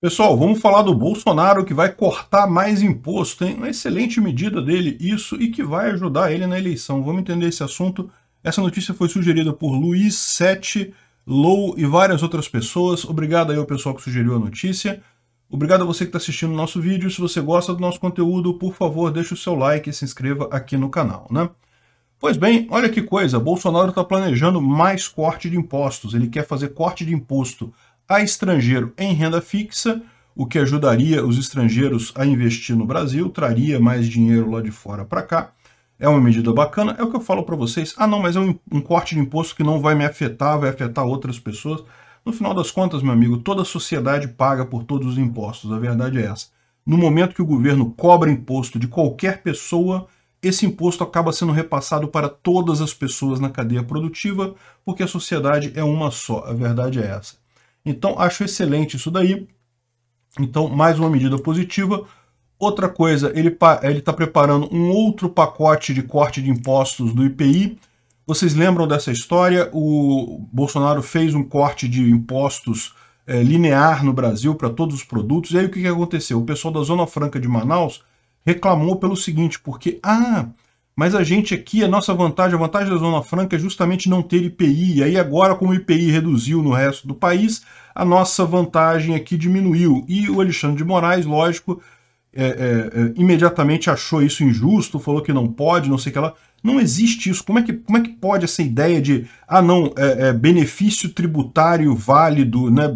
Pessoal, vamos falar do Bolsonaro que vai cortar mais imposto, hein? Uma excelente medida dele, isso, e que vai ajudar ele na eleição. Vamos entender esse assunto. Essa notícia foi sugerida por Luiz Sete, Lou e várias outras pessoas. Obrigado aí ao pessoal que sugeriu a notícia. Obrigado a você que está assistindo o nosso vídeo. Se você gosta do nosso conteúdo, por favor, deixe o seu like e se inscreva aqui no canal, né? Pois bem, olha que coisa, Bolsonaro está planejando mais corte de impostos. Ele quer fazer corte de imposto a estrangeiro em renda fixa, o que ajudaria os estrangeiros a investir no Brasil, traria mais dinheiro lá de fora para cá. É uma medida bacana, é o que eu falo para vocês. Ah, não, mas é um, um corte de imposto que não vai me afetar, vai afetar outras pessoas. No final das contas, meu amigo, toda a sociedade paga por todos os impostos, a verdade é essa. No momento que o governo cobra imposto de qualquer pessoa, esse imposto acaba sendo repassado para todas as pessoas na cadeia produtiva, porque a sociedade é uma só, a verdade é essa. Então, acho excelente isso daí. Então, mais uma medida positiva. Outra coisa, ele está preparando um outro pacote de corte de impostos do IPI. Vocês lembram dessa história? O Bolsonaro fez um corte de impostos é, linear no Brasil para todos os produtos. E aí o que, que aconteceu? O pessoal da Zona Franca de Manaus reclamou pelo seguinte, porque, ah, mas a gente aqui, a nossa vantagem, a vantagem da Zona Franca é justamente não ter IPI. E aí agora, como o IPI reduziu no resto do país, a nossa vantagem aqui diminuiu. E o Alexandre de Moraes, lógico, é, é, é, imediatamente achou isso injusto, falou que não pode, não sei o que lá. Não existe isso. Como é que, como é que pode essa ideia de, ah, não, é, é benefício tributário válido, né,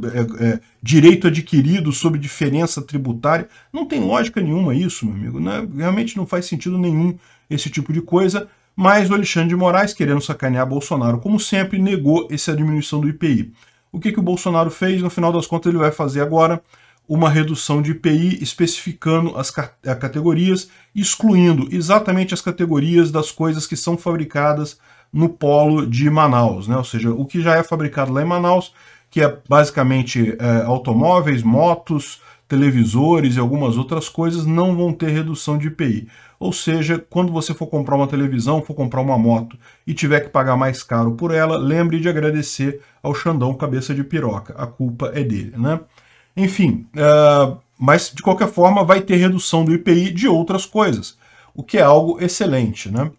é, é direito adquirido sobre diferença tributária? Não tem lógica nenhuma isso, meu amigo. Né? Realmente não faz sentido nenhum esse tipo de coisa, mas o Alexandre de Moraes, querendo sacanear Bolsonaro como sempre, negou essa diminuição do IPI. O que, que o Bolsonaro fez? No final das contas, ele vai fazer agora uma redução de IPI especificando as eh, categorias, excluindo exatamente as categorias das coisas que são fabricadas no polo de Manaus, né? ou seja, o que já é fabricado lá em Manaus, que é basicamente é, automóveis, motos, televisores e algumas outras coisas não vão ter redução de IPI. Ou seja, quando você for comprar uma televisão, for comprar uma moto e tiver que pagar mais caro por ela, lembre de agradecer ao Xandão Cabeça de Piroca. A culpa é dele, né? Enfim, uh, mas de qualquer forma vai ter redução do IPI de outras coisas, o que é algo excelente, né?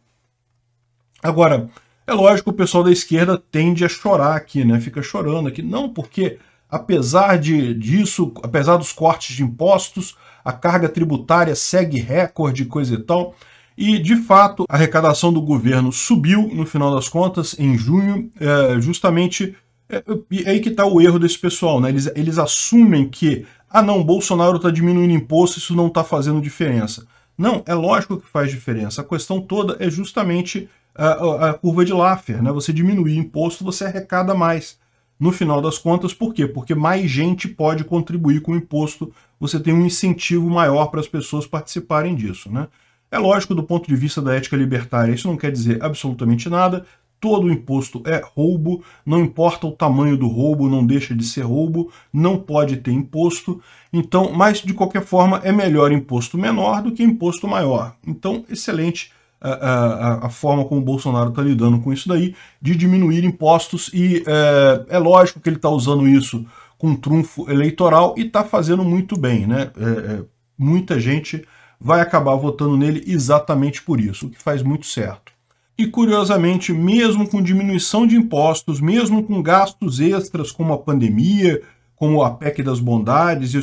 Agora, é lógico que o pessoal da esquerda tende a chorar aqui, né? Fica chorando aqui. Não, porque Apesar de, disso, apesar dos cortes de impostos, a carga tributária segue recorde, coisa e tal. E, de fato, a arrecadação do governo subiu, no final das contas, em junho, é, justamente. É, é aí que está o erro desse pessoal, né? Eles, eles assumem que, ah não, Bolsonaro está diminuindo imposto, isso não está fazendo diferença. Não, é lógico que faz diferença. A questão toda é justamente a, a, a curva de Laffer, né? Você diminuir imposto, você arrecada mais no final das contas. Por quê? Porque mais gente pode contribuir com o imposto, você tem um incentivo maior para as pessoas participarem disso. Né? É lógico, do ponto de vista da ética libertária, isso não quer dizer absolutamente nada. Todo imposto é roubo, não importa o tamanho do roubo, não deixa de ser roubo, não pode ter imposto. Então, mas de qualquer forma, é melhor imposto menor do que imposto maior. Então, excelente a, a, a, forma como o Bolsonaro está lidando com isso daí, de diminuir impostos, e é, é lógico que ele está usando isso com trunfo eleitoral e está fazendo muito bem. Né? É, é, muita gente vai acabar votando nele exatamente por isso, o que faz muito certo. E curiosamente, mesmo com diminuição de impostos, mesmo com gastos extras como a pandemia, como a PEC das bondades e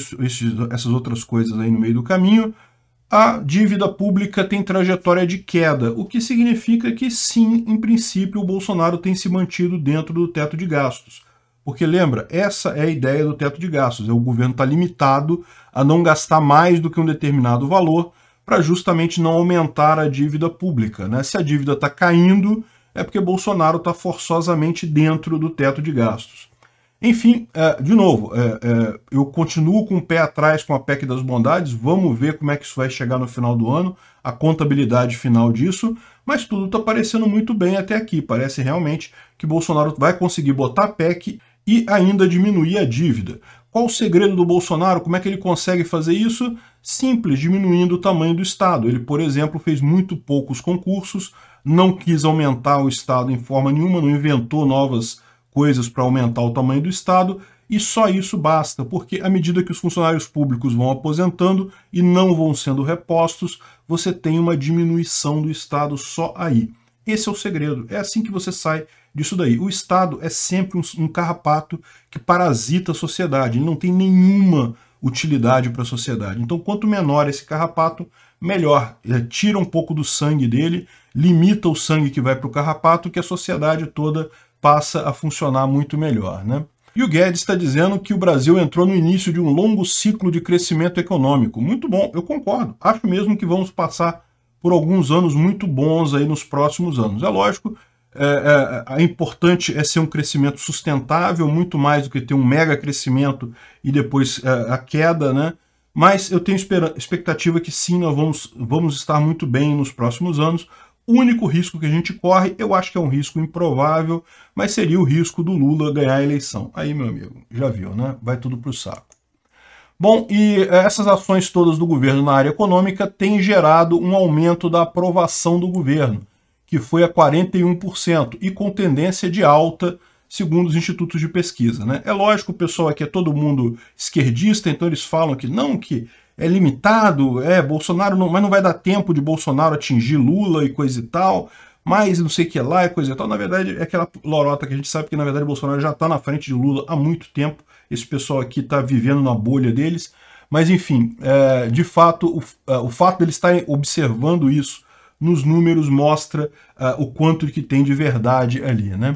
essas outras coisas aí no meio do caminho, a dívida pública tem trajetória de queda, o que significa que sim, em princípio, o Bolsonaro tem se mantido dentro do teto de gastos. Porque lembra, essa é a ideia do teto de gastos, é o governo está limitado a não gastar mais do que um determinado valor para justamente não aumentar a dívida pública. Né? Se a dívida está caindo, é porque Bolsonaro está forçosamente dentro do teto de gastos. Enfim, é, de novo, é, é, eu continuo com o pé atrás com a PEC das bondades, vamos ver como é que isso vai chegar no final do ano, a contabilidade final disso, mas tudo está parecendo muito bem até aqui. Parece realmente que Bolsonaro vai conseguir botar a PEC e ainda diminuir a dívida. Qual o segredo do Bolsonaro? Como é que ele consegue fazer isso? Simples, diminuindo o tamanho do Estado. Ele, por exemplo, fez muito poucos concursos, não quis aumentar o Estado em forma nenhuma, não inventou novas coisas para aumentar o tamanho do Estado, e só isso basta, porque à medida que os funcionários públicos vão aposentando e não vão sendo repostos, você tem uma diminuição do Estado só aí. Esse é o segredo, é assim que você sai disso daí. O Estado é sempre um, carrapato que parasita a sociedade, ele não tem nenhuma utilidade para a sociedade. Então, quanto menor esse carrapato, melhor. Ele é, tira um pouco do sangue dele, limita o sangue que vai para o carrapato, que a sociedade toda passa a funcionar muito melhor. Né? E o Guedes está dizendo que o Brasil entrou no início de um longo ciclo de crescimento econômico. Muito bom, eu concordo. Acho mesmo que vamos passar por alguns anos muito bons aí nos próximos anos. É lógico, é, é, é, é importante é ser um crescimento sustentável, muito mais do que ter um mega crescimento e depois é, a queda, né? Mas eu tenho expectativa que sim, nós vamos, vamos estar muito bem nos próximos anos, único risco que a gente corre, eu acho que é um risco improvável, mas seria o risco do Lula ganhar a eleição. Aí, meu amigo, já viu, né? Vai tudo para o saco. Bom, e eh, essas ações todas do governo na área econômica têm gerado um aumento da aprovação do governo, que foi a 41%, e com tendência de alta, segundo os institutos de pesquisa. Né? É lógico, o pessoal aqui é todo mundo esquerdista, então eles falam que não, que é limitado, é, Bolsonaro não, mas não vai dar tempo de Bolsonaro atingir Lula e coisa e tal, mas não sei o que lá e coisa e tal. Na verdade, é aquela lorota que a gente sabe que, na verdade, Bolsonaro já está na frente de Lula há muito tempo. Esse pessoal aqui está vivendo na bolha deles. Mas, enfim, é, de fato, o, é, o fato deles de estarem observando isso nos números mostra é, o quanto que tem de verdade ali, né?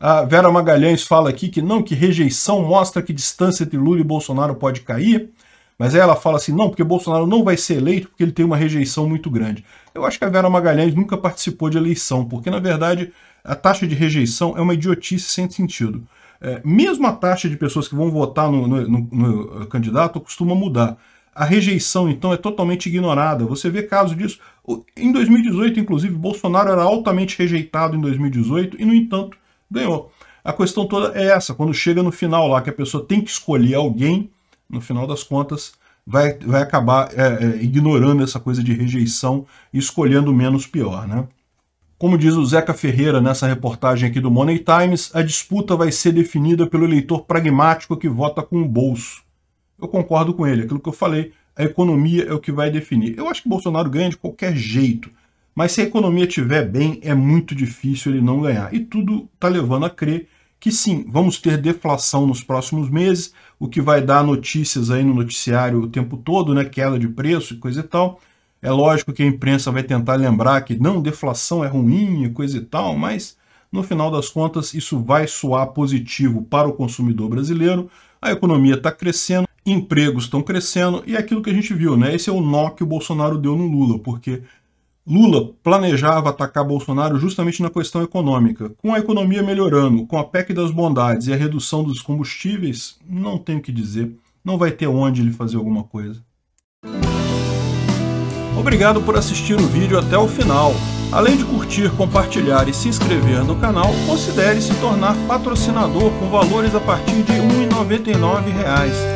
A Vera Magalhães fala aqui que não, que rejeição mostra que distância entre Lula e Bolsonaro pode cair. Mas aí ela fala assim, não, porque Bolsonaro não vai ser eleito porque ele tem uma rejeição muito grande. Eu acho que a Vera Magalhães nunca participou de eleição, porque na verdade a taxa de rejeição é uma idiotice sem sentido. É, mesmo a taxa de pessoas que vão votar no, no, no, no eh, candidato costuma mudar. A rejeição, então, é totalmente ignorada. Você vê casos disso. Em 2018, inclusive, Bolsonaro era altamente rejeitado em 2018 e, no entanto, ganhou. A questão toda é essa, quando chega no final lá, que a pessoa tem que escolher alguém no final das contas, vai, vai acabar é, é, ignorando essa coisa de rejeição e escolhendo o menos pior, né? Como diz o Zeca Ferreira nessa reportagem aqui do Money Times, a disputa vai ser definida pelo eleitor pragmático que vota com o bolso. Eu concordo com ele, aquilo que eu falei, a economia é o que vai definir. Eu acho que Bolsonaro ganha de qualquer jeito, mas se a economia estiver bem, é muito difícil ele não ganhar. E tudo está levando a crer que sim, vamos ter deflação nos próximos meses, o que vai dar notícias aí no noticiário o tempo todo, né? Queda de preço e coisa e tal. É lógico que a imprensa vai tentar lembrar que não, deflação é ruim e coisa e tal, mas no final das contas isso vai soar positivo para o consumidor brasileiro. A economia está crescendo, empregos estão crescendo e é aquilo que a gente viu, né? Esse é o nó que o Bolsonaro deu no Lula, porque Lula planejava atacar Bolsonaro justamente na questão econômica. Com a economia melhorando, com a PEC das bondades e a redução dos combustíveis, não tenho o que dizer. Não vai ter onde ele fazer alguma coisa. Obrigado por assistir o vídeo até o final. Além de curtir, compartilhar e se inscrever no canal, considere se tornar patrocinador com valores a partir de R$ 1,99